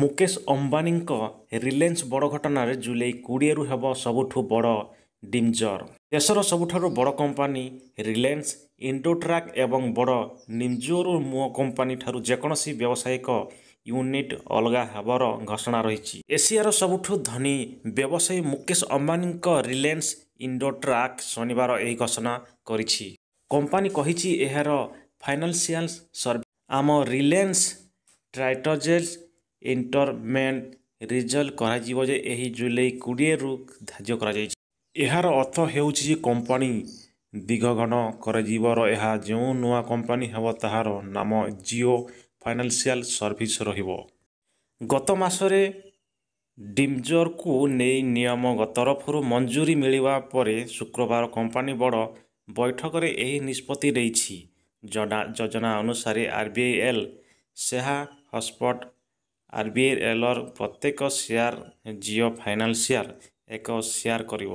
ମୁକେଶ ଅମ୍ବାନୀଙ୍କ ରିଲାଏନ୍ସ ବଡ଼ ଘଟଣାରେ ଜୁଲାଇ କୋଡ଼ିଏରୁ ହେବ ସବୁଠୁ ବଡ଼ ଡିମ୍ଜର ଦେଶର ସବୁଠାରୁ ବଡ଼ କମ୍ପାନୀ ରିଲାଏନ୍ସ ଇଣ୍ଡୋଟ୍ରାକ୍ ଏବଂ ବଡ଼ ନିମ୍ଜୋରୁ ମୋ କମ୍ପାନୀଠାରୁ ଯେକୌଣସି ବ୍ୟବସାୟିକ ୟୁନିଟ୍ ଅଲଗା ହେବାର ଘୋଷଣା ରହିଛି ଏସିଆର ସବୁଠୁ ଧନୀ ବ୍ୟବସାୟୀ ମୁକେଶ ଅମ୍ବାନୀଙ୍କ ରିଲାଏନ୍ସ ଇଣ୍ଡୋଟ୍ରାକ୍ ଶନିବାର ଏହି ଘୋଷଣା କରିଛି କମ୍ପାନୀ କହିଛି ଏହାର ଫାଇନାନ୍ସିଆଲ ସର୍ଭେ ଆମ ରିଲାଏନ୍ସ ଟ୍ରାଇଟ୍ରୋଜେଲ୍ସ ଇଣ୍ଟରମେଣ୍ଟ ରିଜଲ୍ କରାଯିବ ଯେ ଏହି ଜୁଲାଇ କୋଡ଼ିଏରୁ ଧାର୍ଯ୍ୟ କରାଯାଇଛି ଏହାର ଅର୍ଥ ହେଉଛି ଯେ କମ୍ପାନୀ ଦିଗଗଣ କରାଯିବାର ଏହା ଯେଉଁ ନୂଆ କମ୍ପାନୀ ହେବ ତାହାର ନାମ ଜିଓ ଫାଇନାନ୍ସିଆଲ ସର୍ଭିସ୍ ରହିବ ଗତ ମାସରେ ଡିମ୍ଜର୍କୁ ନେଇ ନିୟମ ତରଫରୁ ମଞ୍ଜୁରୀ ମିଳିବା ପରେ ଶୁକ୍ରବାର କମ୍ପାନୀ ବଡ଼ ବୈଠକରେ ଏହି ନିଷ୍ପତ୍ତି ନେଇଛି ଯୋଜନା ଅନୁସାରେ ଆର୍ ବି ଆଇ ସେହା ହସ୍ପଟ୍ আর বি এলর প্রত্যেক শেয়ার জিও ফাইন্যান্সিয়াল এক শেয়ার করিব